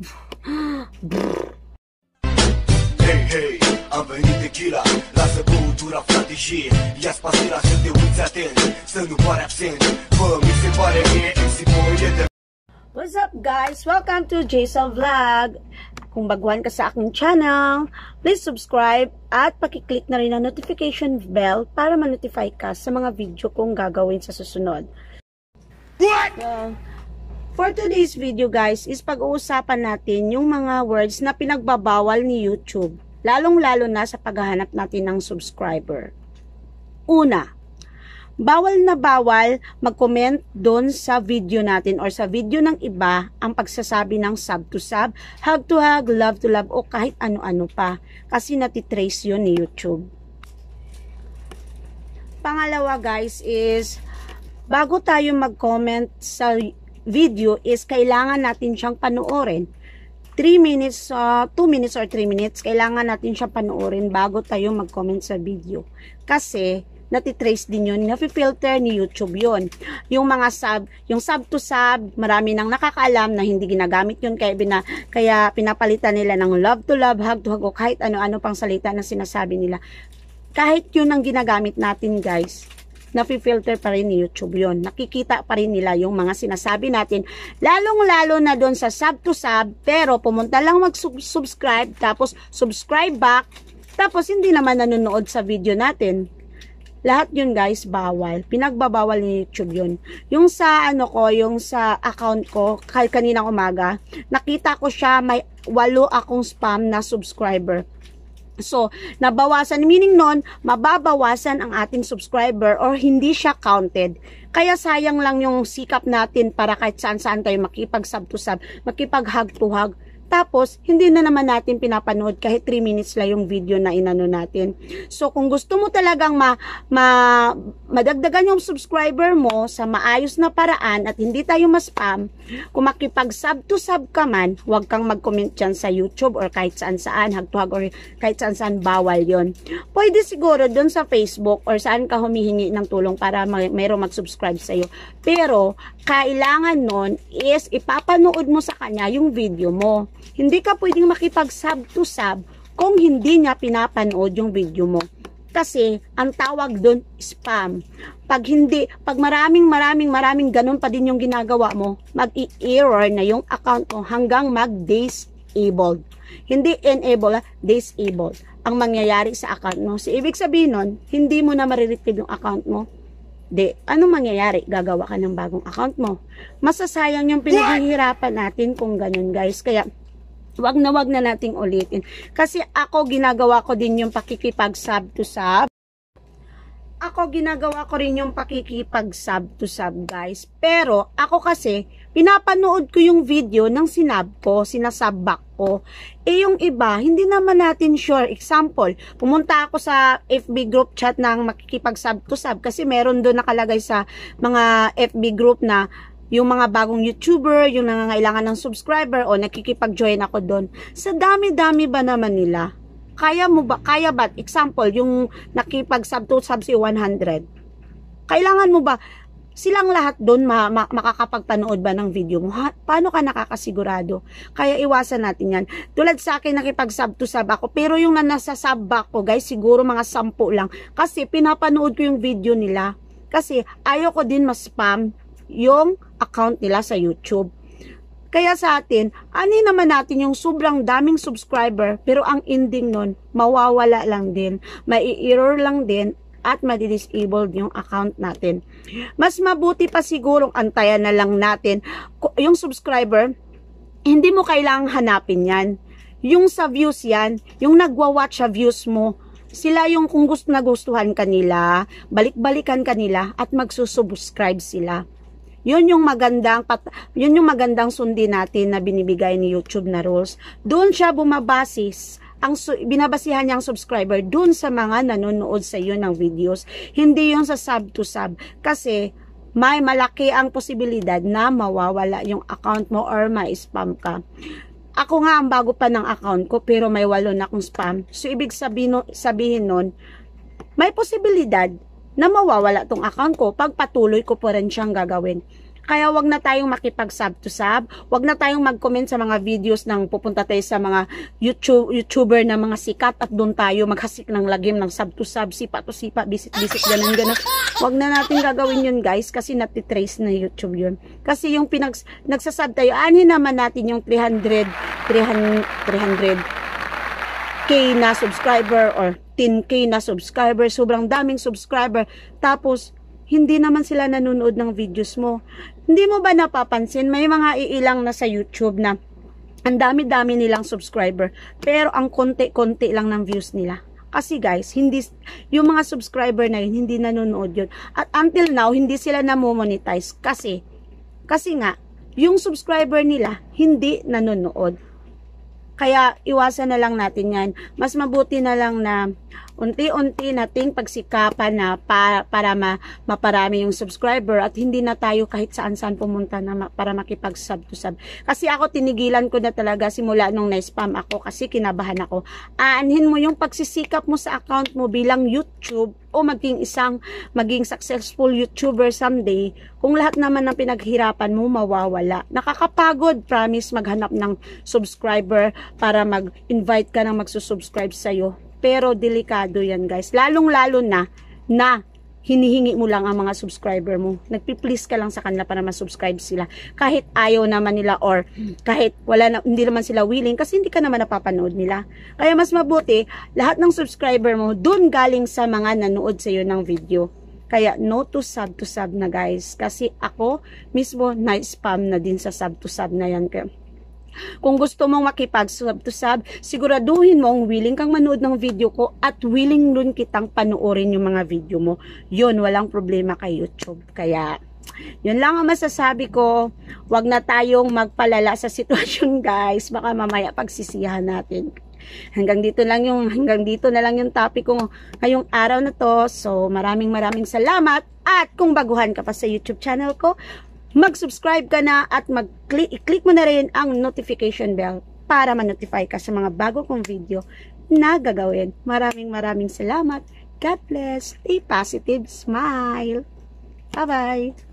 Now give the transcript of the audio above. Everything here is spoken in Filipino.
Hey, hey, am venit tequila Lasă băutura, frate, și ia spasila Să te uiți atent, să nu pare absent Bă, mi se pare mie, easy boy, e de... What's up guys? Welcome to Jason Vlog! Kung baguhan ka sa aking channel, please subscribe at pakiclick na rin ang notification bell para ma-notify ka sa mga video kong gagawin sa susunod. What? So, For today's video guys is pag-uusapan natin yung mga words na pinagbabawal ni YouTube. Lalong-lalo na sa paghahanap natin ng subscriber. Una, bawal na bawal mag-comment doon sa video natin or sa video ng iba ang pagsasabi ng sub to sub, hug to hug, love to love o kahit ano-ano pa kasi natitrace yun ni YouTube. Pangalawa guys is bago tayo mag-comment sa video is kailangan natin siyang panoorin 3 minutes, uh, ah, 2 minutes or 3 minutes, kailangan natin siyang panoorin bago tayo mag-comment sa video. Kasi, natitrace din yun, nafe-filter ni YouTube yun. Yung mga sub, yung sub to sub, marami nang nakakaalam na hindi ginagamit yun, kaya, bina, kaya pinapalitan nila ng love to love, hug to hug, o kahit ano-ano pang salita na sinasabi nila. Kahit yun ang ginagamit natin guys, nafi-filter pa rin ni YouTube yon. Nakikita pa rin nila yung mga sinasabi natin, lalong-lalo na doon sa sub to sub, pero pumunta lang mag-subscribe, tapos subscribe back, tapos hindi naman nanonood sa video natin. Lahat yun guys, bawal. Pinagbabawal ni YouTube yun. Yung sa ano ko, yung sa account ko, kaninang umaga, nakita ko siya may walo akong spam na subscriber. So, nabawasan, meaning nun, mababawasan ang ating subscriber or hindi siya counted. Kaya sayang lang yung sikap natin para kahit saan-saan tayo makipag-sub to sub, makipag-hug to hug. Tapos, hindi na naman natin pinapanood kahit 3 minutes lang yung video na inano natin. So, kung gusto mo talagang ma, ma, madagdagan yung subscriber mo sa maayos na paraan at hindi tayo ma-spam, kumakipag sub to sub ka man, huwag kang mag-comment dyan sa YouTube or kahit saan saan, hagtuhag or kahit saan saan, bawal yon. Pwede siguro doon sa Facebook or saan ka humihingi ng tulong para may, mayroong mag-subscribe sa'yo. Pero, kailangan nun is ipapanood mo sa kanya yung video mo. Hindi ka pwedeng makipag-sub to sub kung hindi niya pinapanood yung video mo. Kasi, ang tawag doon, spam. Pag hindi, pag maraming maraming maraming ganun pa din yung ginagawa mo, mag error na yung account mo hanggang mag-disabled. Hindi enable, ah, disabled. Ang mangyayari sa account mo. So, ibig sabihin nun, hindi mo na marireceive yung account mo. De, ano mangyayari? Gagawa ka ng bagong account mo. Masasayang yung pinaghihirapan natin kung ganun, guys. Kaya, Wag na wag na nating ulitin. Kasi ako ginagawa ko din yung pakikipag sub to sub. Ako ginagawa ko rin yung pakikipag sub to sub guys. Pero ako kasi pinapanood ko yung video ng sinab ko, sinasabak ko. Eh yung iba, hindi naman natin sure. Example, pumunta ako sa FB group chat ng makikipag sub to sub kasi meron doon nakalagay sa mga FB group na yung mga bagong YouTuber, yung nangangailangan ng subscriber o nakikipag-join ako doon. Sa dami-dami ba naman nila? Kaya mo ba? Kaya ba? Example, yung nakipag-sub to sub si 100. Kailangan mo ba? Silang lahat doon ma ma makakapagpanood ba ng video mo? Ha? Paano ka nakakasigurado? Kaya iwasan natin yan. Tulad sa akin, nakipag-sub to sub ako. Pero yung na nasa sub ko, guys, siguro mga sampu lang. Kasi pinapanood ko yung video nila. Kasi ayoko din mas spam yung account nila sa YouTube. Kaya sa atin, ani naman natin yung sobrang daming subscriber pero ang ending nun, mawawala lang din, mai-error lang din at madi-disable yung account natin. Mas mabuti pa sigurong antayan na lang natin yung subscriber, hindi mo kailangang hanapin yan. Yung sa views yan, yung nagwa-watch sa views mo, sila yung kung gusto gustuhan kanila, balik-balikan kanila at magsusubscribe sila. Yun yung magandang yun yung magandang sundin natin na binibigay ni YouTube na rules. Doon siya bumabasis ang binabasihan niyang subscriber doon sa mga nanonood sa iyo ng videos. Hindi yung sa sub to sub kasi may malaki ang posibilidad na mawawala yung account mo or ma-spam ka. Ako nga ang bago pa ng account ko pero may walo na akong spam. So ibig sabihin, sabihin nun, may posibilidad na mawawala tong account ko pag patuloy ko pa rin siyang gagawin. Kaya wag na tayong makipag-sub to sub. Wag na tayong mag-comment sa mga videos ng pupunta tayo sa mga YouTube, YouTuber na mga sikat at doon tayo maghasik ng lagim ng sub to sub, sipa to sipa, bisit bisit, ganun ganun. Wag na natin gagawin yun guys kasi natitrace na YouTube yun. Kasi yung pinag, nagsasub tayo, ani naman natin yung 300, 300, 300k na subscriber or 10k na subscriber, sobrang daming subscriber, tapos hindi naman sila nanonood ng videos mo. Hindi mo ba napapansin, may mga iilang na sa YouTube na ang dami-dami nilang subscriber, pero ang konti-konti lang ng views nila. Kasi guys, hindi, yung mga subscriber na yun, hindi nanonood yun. At until now, hindi sila namomonetize kasi, kasi nga, yung subscriber nila, hindi nanonood. Kaya iwasan na lang natin yan. Mas mabuti na lang na unti-unti nating pagsikapan na pa, para ma, maparami yung subscriber at hindi na tayo kahit saan-saan pumunta na ma, para makipag-sub to sub. Kasi ako tinigilan ko na talaga simula nung na-spam ako kasi kinabahan ako. Aanhin mo yung pagsisikap mo sa account mo bilang YouTube ako maging isang maging successful YouTuber someday kung lahat naman ng pinaghirapan mo mawawala. Nakakapagod, promise, maghanap ng subscriber para mag-invite ka ng magsusubscribe sa'yo. Pero delikado yan guys. Lalong-lalo na na hinihingi mo lang ang mga subscriber mo. Nagpi-please ka lang sa kanila para ma-subscribe sila. Kahit ayaw naman nila or kahit wala na, hindi naman sila willing kasi hindi ka naman napapanood nila. Kaya mas mabuti, lahat ng subscriber mo doon galing sa mga nanood sa iyo ng video. Kaya no to sub to sub na guys. Kasi ako mismo na-spam na din sa sub to sub na yan. Kaya kung gusto mong makipagsub to sub, siguraduhin mo willing kang manood ng video ko at willing nun kitang panoorin yung mga video mo. Yun, walang problema kay YouTube. Kaya, yun lang ang masasabi ko. Huwag na tayong magpalala sa sitwasyon guys. Baka mamaya pagsisihan natin. Hanggang dito lang yung hanggang dito na lang yung topic ko ngayong araw na to. So, maraming maraming salamat. At kung baguhan ka pa sa YouTube channel ko, mag-subscribe ka na at mag-click mo na rin ang notification bell para ma-notify ka sa mga bago kong video na gagawin. Maraming maraming salamat. God bless. Stay positive. Smile. Bye-bye.